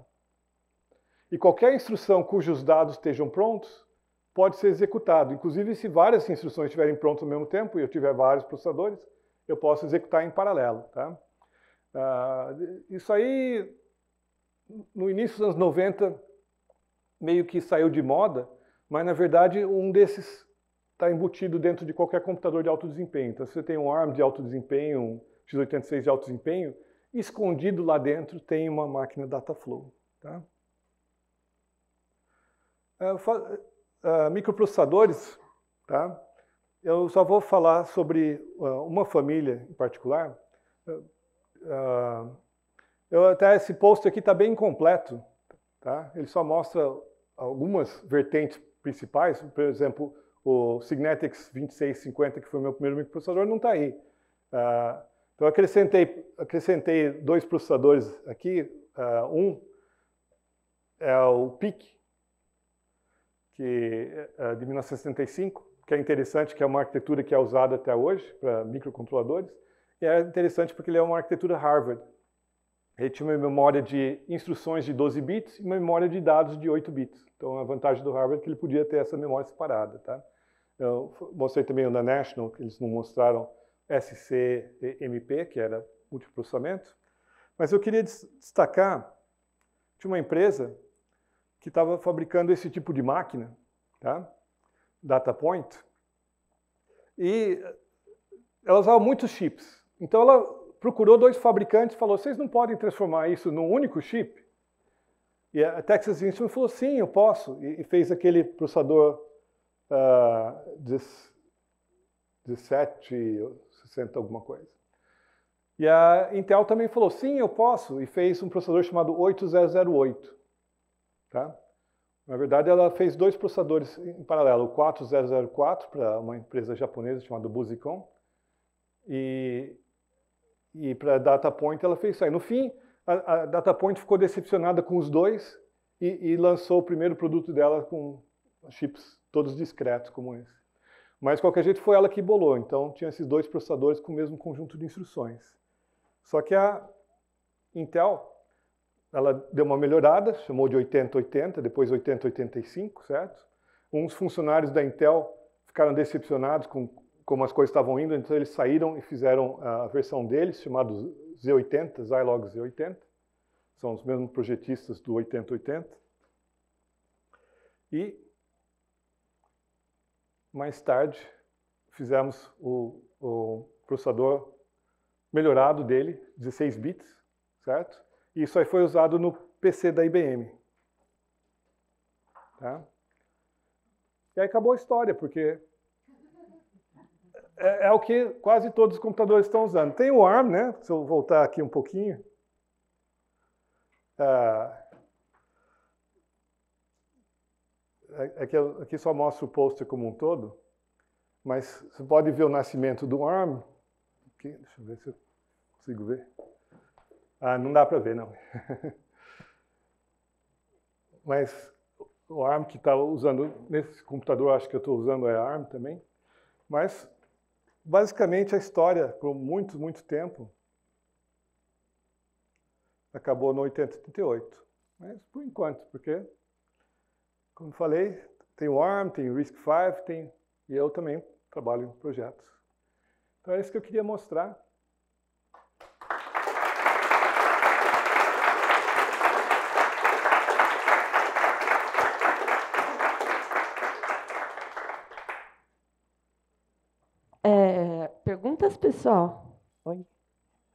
E qualquer instrução cujos dados estejam prontos pode ser executado. Inclusive, se várias instruções estiverem prontas ao mesmo tempo e eu tiver vários processadores, eu posso executar em paralelo. Tá? Uh, isso aí, no início dos anos 90, meio que saiu de moda, mas na verdade um desses está embutido dentro de qualquer computador de alto desempenho. Então, se você tem um ARM de alto desempenho, um x86 de alto desempenho, escondido lá dentro tem uma máquina Dataflow. Tá? Uh, uh, microprocessadores, tá? eu só vou falar sobre uh, uma família em particular. Uh, eu até esse post aqui está bem incompleto, tá? Ele só mostra algumas vertentes principais, por exemplo, o Signetics 2650, que foi o meu primeiro microprocessador, não está aí. Uh, então eu acrescentei, acrescentei dois processadores aqui, uh, um é o PIC, que, é, é de 1965 que é interessante, que é uma arquitetura que é usada até hoje para microcontroladores. E é interessante porque ele é uma arquitetura Harvard. Ele tinha uma memória de instruções de 12 bits e uma memória de dados de 8 bits. Então a vantagem do Harvard é que ele podia ter essa memória separada. Tá? Eu mostrei também o da National, que eles não mostraram SCMP, que era multiprocessamento. Mas eu queria destacar de uma empresa que estava fabricando esse tipo de máquina, tá? DataPoint, e eh, ela usava muitos chips. Então ela procurou dois fabricantes e falou: vocês não podem transformar isso num único chip? E a Texas Instruments falou: sim, eu posso. E, fez aquele processador uh, 17, 60, alguma coisa. E a Intel também falou: sim, eu posso. E fez um processador chamado 8008. Tá? Na verdade, ela fez dois processadores em paralelo, o 4004 para uma empresa japonesa chamada Busicon e e para a DataPoint ela fez isso aí. No fim, a, a ficou decepcionada com os dois e, e lançou o primeiro produto dela com chips todos discretos como esse. Mas, de qualquer jeito, foi ela que bolou. Então, tinha esses dois processadores com o mesmo conjunto de instruções. Só que a Intel, ela deu uma melhorada, chamou de 8080, depois 8085, certo? Uns funcionários da Intel ficaram decepcionados com como as coisas estavam indo, então eles saíram e fizeram a versão deles, chamado Z80, Zilog Z80. São os mesmos projetistas do 8080. E mais tarde fizemos o, o processador melhorado dele, 16 bits, certo? E isso aí foi usado no PC da IBM. Tá? E aí acabou a história, porque é, é o que quase todos os computadores estão usando. Tem o ARM, né? Se eu voltar aqui um pouquinho. é, é, é que aqui só mostra o pôster como um todo, mas você pode ver o nascimento do ARM. Aqui, deixa eu ver se eu consigo ver. Ah, não dá para ver, não. <laughs> mas o ARM que está usando nesse computador, acho que eu estou usando é ARM também. Mas basicamente a história, por muito, muito tempo, acabou no 8088. Mas por enquanto, porque, como falei, tem o ARM, tem o RISC-V, tem... e eu também trabalho em projetos. Então é isso que eu queria mostrar. pessoal? Oi.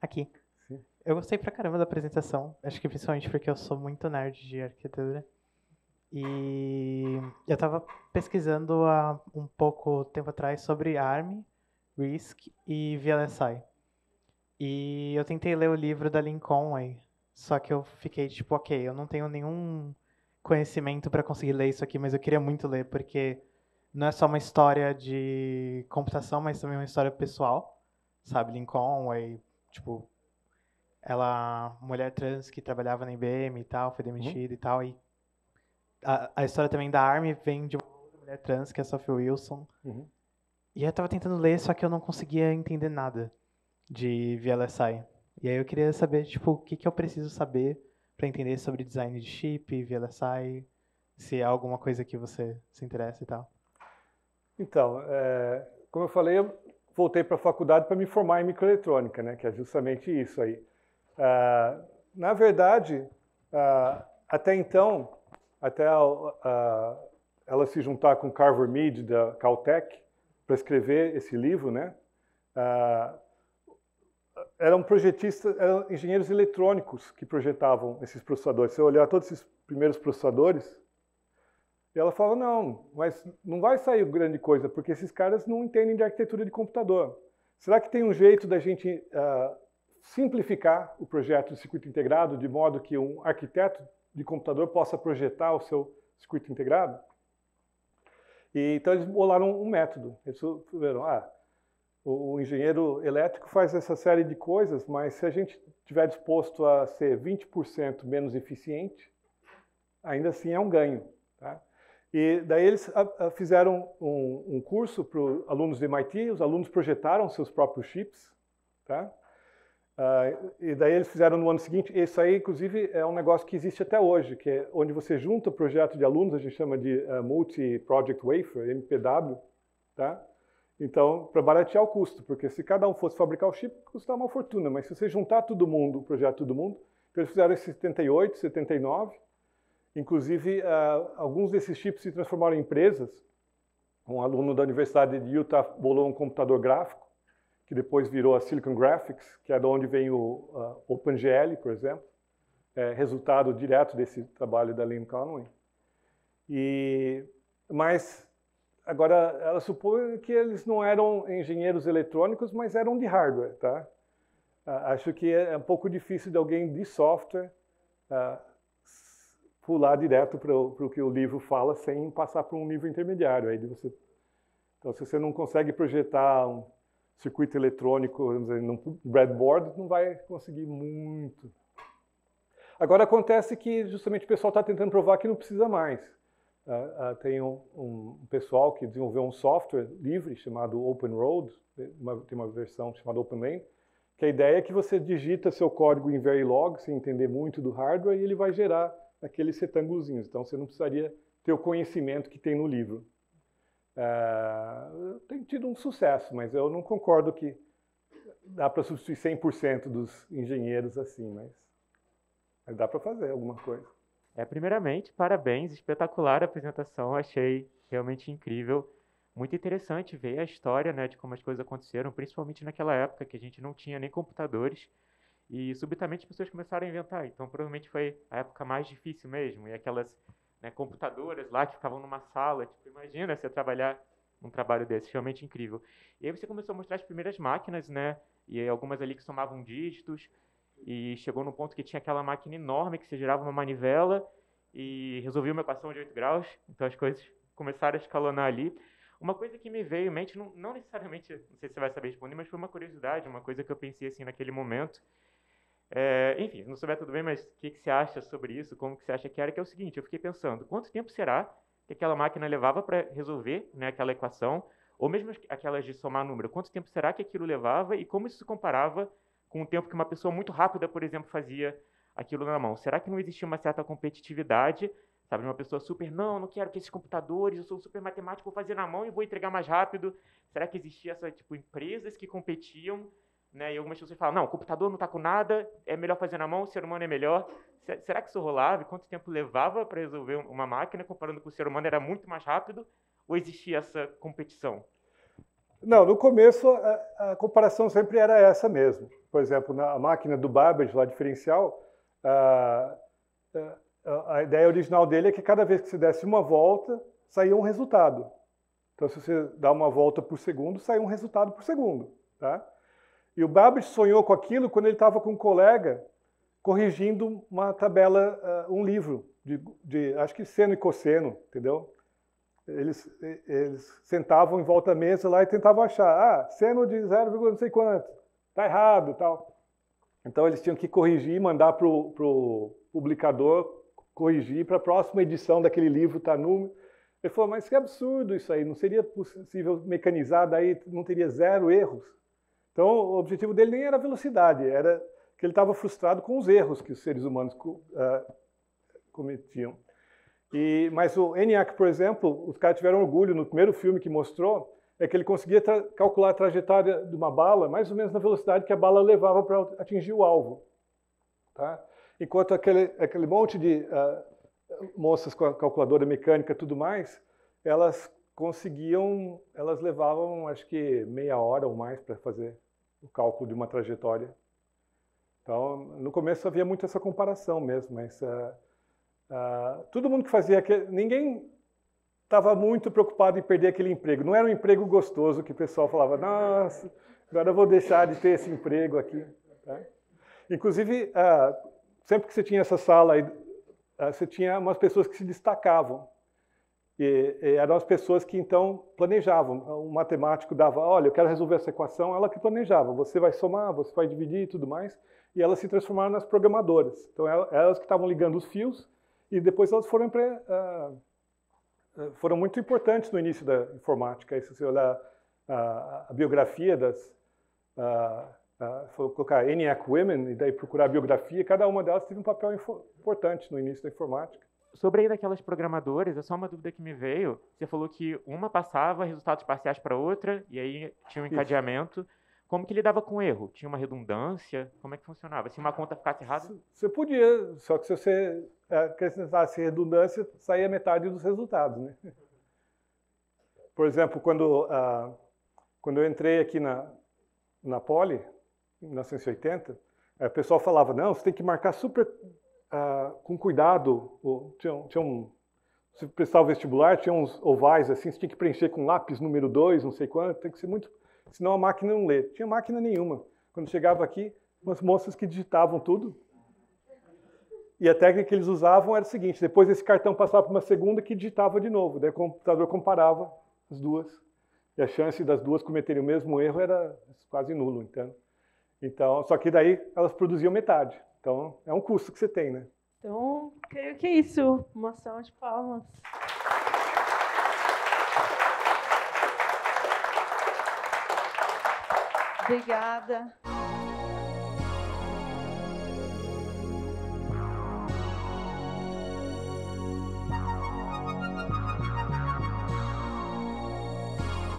Aqui. Sim. Eu gostei pra caramba da apresentação. Acho que principalmente porque eu sou muito nerd de arquitetura. E eu estava pesquisando há um pouco tempo atrás sobre ARM, RISC e VLSI. E eu tentei ler o livro da Lincoln aí, só que eu fiquei tipo, ok, eu não tenho nenhum conhecimento para conseguir ler isso aqui, mas eu queria muito ler, porque não é só uma história de computação, mas também é uma história pessoal sabe, Lincoln, aí, tipo, ela, mulher trans que trabalhava na IBM e tal, foi uhum. demitida uhum. e tal, e a, a, história também da Army vem de uma mulher trans, que é a Sophie Wilson, uhum. e eu tava tentando ler, só que eu não conseguia entender nada de VLSI. E aí eu queria saber, tipo, o que, que eu preciso saber para entender sobre design de chip, VLSI, se é alguma coisa que você se interessa e tal. Então, é, como eu falei, voltei para a faculdade para me formar em microeletrônica, né, que é justamente isso aí. Ah, na verdade, ah, até então, até ah, ela se juntar com Carver Mead da Caltech para escrever esse livro, né, eram projetistas, eram engenheiros eletrônicos que projetavam esses processadores. Se eu olhar todos esses primeiros processadores, e ela fala: não, mas não vai sair grande coisa, porque esses caras não entendem de arquitetura de computador. Será que tem um jeito da gente uh, simplificar o projeto de circuito integrado de modo que um arquiteto de computador possa projetar o seu circuito integrado? E, então eles bolaram um método. Eles viram, ah, o, engenheiro elétrico faz essa série de coisas, mas se a gente estiver disposto a ser 20% menos eficiente, ainda assim é um ganho. E daí eles ah, ah, fizeram um, curso para alunos do MIT, os alunos projetaram seus próprios chips, tá? Uh, e daí eles fizeram no ano seguinte, isso aí inclusive é um negócio que existe até hoje, que é onde você junta o projeto de alunos, a gente chama de uh, Multi-Project Wafer, MPW, tá? Então, para baratear o custo, porque se cada um fosse fabricar o chip, custava uma fortuna, mas se você juntar todo mundo, o projeto todo mundo, então eles fizeram em 78, 79, Inclusive, uh, alguns desses chips se transformaram em empresas. Um aluno da Universidade de Utah bolou um computador gráfico, que depois virou a Silicon Graphics, que é de onde vem o uh, OpenGL, por exemplo. É resultado direto desse trabalho da Lynn Conway. E, mas Agora, ela supõe que eles não eram engenheiros eletrônicos, mas eram de hardware, tá? Ah, acho que é um pouco difícil de alguém de software uh, pular direto para o que o livro fala sem passar por um livro intermediário. Aí você, então, se você não consegue projetar um circuito eletrônico, vamos dizer, num breadboard, não vai conseguir muito. Agora acontece que justamente o pessoal está tentando provar que não precisa mais. Uh, uh, tem um, um, pessoal que desenvolveu um software livre chamado Open Road, uma, tem uma versão chamada Main que a ideia é que você digita seu código em Verilog, sem entender muito do hardware, e ele vai gerar naqueles retangulozinhos. Então você não precisaria ter o conhecimento que tem no livro. É, tem tido um sucesso, mas eu não concordo que dá para substituir 100% dos engenheiros assim, mas, mas dá para fazer alguma coisa. É, primeiramente, parabéns, espetacular a apresentação, achei realmente incrível. Muito interessante ver a história né, de como as coisas aconteceram, principalmente naquela época que a gente não tinha nem computadores. E subitamente as pessoas começaram a inventar. Então, provavelmente foi a época mais difícil mesmo. E aquelas né, computadoras lá que ficavam numa sala. Tipo, imagina você trabalhar um trabalho desse, realmente incrível. E aí você começou a mostrar as primeiras máquinas, né? E algumas ali que somavam dígitos. E chegou no ponto que tinha aquela máquina enorme que você girava uma manivela e resolvia uma equação de 8 graus. Então as coisas começaram a escalonar ali. Uma coisa que me veio em mente, não, não necessariamente, não sei se você vai saber responder, mas foi uma curiosidade, uma coisa que eu pensei assim naquele momento. É, enfim, não souber tudo bem, mas o que, que você acha sobre isso? Como que você acha que era? Que é o seguinte, eu fiquei pensando, quanto tempo será que aquela máquina levava para resolver né, aquela equação, ou mesmo aquelas de somar número? Quanto tempo será que aquilo levava e como isso se comparava com o tempo que uma pessoa muito rápida, por exemplo, fazia aquilo na mão? Será que não existia uma certa competitividade, sabe, uma pessoa super, não, não quero que esses computadores, eu sou um super matemático, vou fazer na mão e vou entregar mais rápido? Será que existia essa tipo empresas que competiam né? E algumas pessoas falam, não, o computador não está com nada, é melhor fazer na mão, o ser humano é melhor. Será que isso rolava? quanto tempo levava para resolver uma máquina, comparando com o ser humano, era muito mais rápido? Ou existia essa competição? Não, no começo a, a comparação sempre era essa mesmo. Por exemplo, na máquina do Babbage, lá diferencial, a, a, a ideia original dele é que cada vez que se desse uma volta, saía um resultado. Então, se você dá uma volta por segundo, sai um resultado por segundo. Tá? E o Babbage sonhou com aquilo quando ele estava com um colega corrigindo uma tabela, uh, um livro, de, de, acho que seno e cosseno, entendeu? Eles, eles sentavam em volta da mesa lá e tentavam achar, ah, seno de 0, não sei quanto, tá errado tal. Então eles tinham que corrigir, mandar para o publicador corrigir para a próxima edição daquele livro tá número. Ele falou, mas que absurdo isso aí, não seria possível mecanizar, daí não teria zero erros. Então, o objetivo dele nem era velocidade, era que ele estava frustrado com os erros que os seres humanos uh, cometiam. E, mas o ENIAC, por exemplo, os caras tiveram orgulho no primeiro filme que mostrou, é que ele conseguia calcular a trajetória de uma bala mais ou menos na velocidade que a bala levava para atingir o alvo. Tá? Enquanto aquele, aquele monte de uh, moças com a calculadora mecânica e tudo mais, elas conseguiam, elas levavam acho que meia hora ou mais para fazer o cálculo de uma trajetória. Então, no começo havia muito essa comparação mesmo, mas uh, uh, todo mundo que fazia aquele, ninguém estava muito preocupado em perder aquele emprego. Não era um emprego gostoso que o pessoal falava, nossa, agora eu vou deixar de ter esse emprego aqui. Tá? Inclusive, uh, sempre que você tinha essa sala, aí, você tinha umas pessoas que se destacavam eram as pessoas que então planejavam. Um matemático dava, olha, eu quero resolver essa equação, ela que planejava, você vai somar, você vai dividir e tudo mais, e elas se transformaram nas programadoras. Então elas que estavam ligando os fios, e depois elas foram, ah, ah, foram muito importantes no início da informática. se você olhar ah, a, a biografia das... A, a, colocar ENIAC Women e daí procurar a biografia, cada uma delas teve um papel importante no início da informática. Sobre aí daquelas programadoras, é só uma dúvida que me veio. Você falou que uma passava resultados parciais para outra e aí tinha um encadeamento. Isso. Como que lidava com erro? Tinha uma redundância? Como é que funcionava? Se uma ah, conta ficasse errada? Você podia, só que se você acrescentasse redundância, saía metade dos resultados, né? <laughs> Por exemplo, quando, ah, quando eu entrei aqui na, na Poli, em 1980, o pessoal falava, não, você tem que marcar super ah, com cuidado, tinha, tinha um, se prestava vestibular, tinha uns ovais assim, você tinha que preencher com lápis número 2, não sei quanto, tem que ser muito, senão a máquina não lê. Tinha máquina nenhuma. Quando chegava aqui, umas moças que digitavam tudo. E a técnica que eles usavam era o seguinte: depois esse cartão passava para uma segunda que digitava de novo. Daí o computador comparava as duas. E a chance das duas cometerem o mesmo erro era quase nulo, então. Então, só que daí elas produziam metade. Então, é um custo que você tem, né? Então, creio que é isso. Uma salva de palmas. Obrigada.